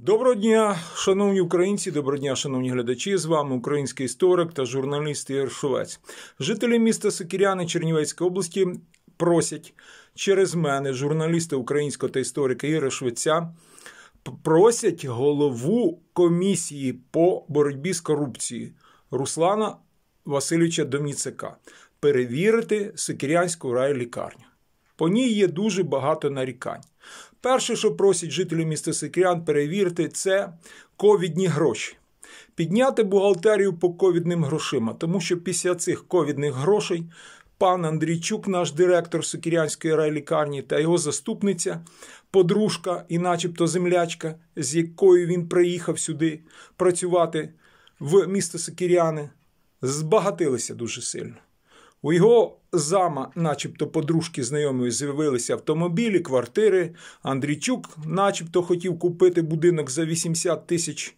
Доброго дня, шановні українці, доброго дня, шановні глядачі. З вами український історик та журналіст Ігор Шувець. Жителі міста Сокіряни Чернівецької області просять через мене, журналіста українського та історика Ігоря Швеця, просять голову комісії по боротьбі з корупцією Руслана Васильовича Доміцика перевірити Сокірянську райлікарню. По ній є дуже багато нарікань. Перше, що просять жителі міста Сикрян перевірити, це ковідні гроші. Підняти бухгалтерію по ковідним грошима, тому що після цих ковідних грошей пан Андрійчук, наш директор Сокірянської райлікарні, та його заступниця, подружка і, начебто, землячка, з якою він приїхав сюди працювати в місто Сокіряни, збагатилися дуже сильно. У його зама, начебто подружки знайомої, з'явилися автомобілі, квартири. Андрійчук, начебто, хотів купити будинок за 80 тисяч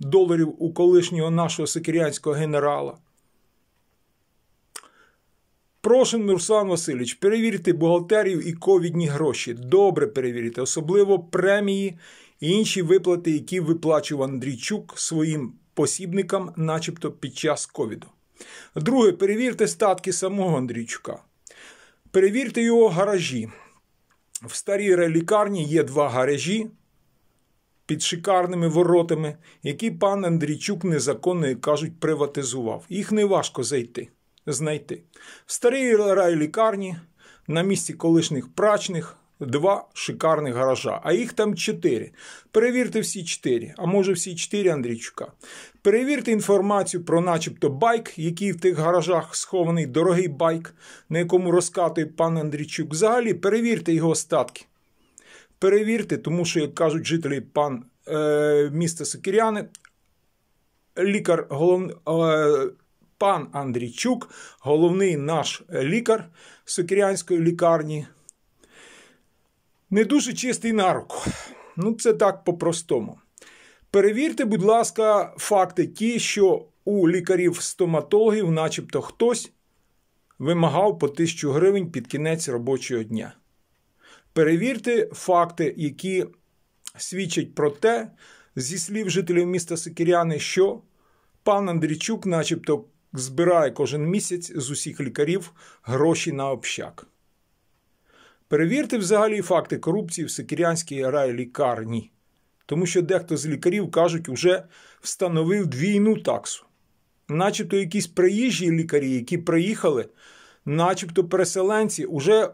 доларів у колишнього нашого сикірянського генерала. Прошен Руслан Васильович, перевірити бухгалтерів і ковідні гроші. Добре перевірити, особливо премії і інші виплати, які виплачував Андрійчук своїм посібникам, начебто під час ковіду. Друге, перевірте статки самого Андрійчука. Перевірте його гаражі. В старій лікарні є два гаражі під шикарними воротами, які пан Андрійчук незаконно як кажуть, приватизував. Їх неважко зайти, знайти. В старій райлікарні на місці колишніх прачних два шикарних гаража, а їх там чотири. Перевірте всі чотири, а може всі чотири Андрійчука. Перевірте інформацію про, начебто, байк, який в тих гаражах схований, дорогий байк, на якому розкатує пан Андрійчук. Взагалі, перевірте його остатки. Перевірте, тому що, як кажуть жителі пан е, міста Сокіряни, лікар головний е, пан Андрійчук, головний наш лікар Сокірянської лікарні не дуже чистий нарук. Ну, це так по-простому. Перевірте, будь ласка, факти ті, що у лікарів-стоматологів, начебто, хтось вимагав по тисячу гривень під кінець робочого дня. Перевірте факти, які свідчать про те, зі слів жителів міста Сикіряни, що пан Андрійчук, начебто, збирає кожен місяць з усіх лікарів гроші на общак. Перевірте взагалі факти корупції в Секірянській райлікарні, тому що дехто з лікарів кажуть, уже встановив двійну таксу. Начебто якісь приїжджі лікарі, які приїхали, начебто переселенці, уже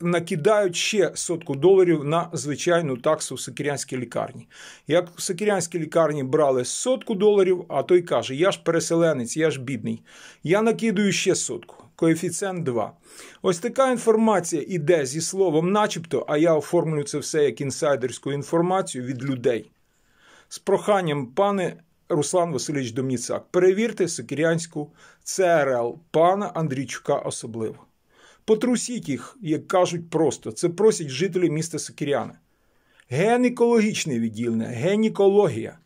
накидають ще сотку доларів на звичайну таксу в секірянській лікарні. Як в секірянській лікарні брали сотку доларів, а той каже: Я ж переселенець, я ж бідний, я накидаю ще сотку коефіцієнт 2. Ось така інформація іде зі словом, начебто, а я оформлю це все як інсайдерську інформацію від людей. З проханням, пане Руслан Васильович Домніцак, перевірте сокірянську ЦРЛ пана Андрійчука особливо. Потрусіть їх, як кажуть, просто це просять жителі міста Сокіряни. Генекологічне відділення, генікологія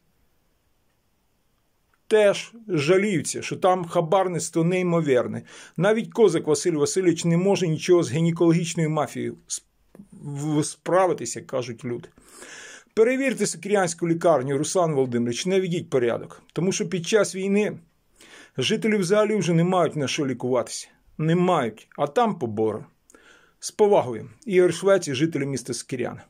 теж жаліються, що там хабарництво неймовірне. Навіть козак Василь Васильович не може нічого з гінекологічною мафією справитися, кажуть люди. Перевірте Сокірянську лікарню, Руслан Володимирович, наведіть порядок. Тому що під час війни жителі взагалі вже не мають на що лікуватися. Не мають, а там побори. З повагою. Ігор Швець і жителі міста Сокіряна.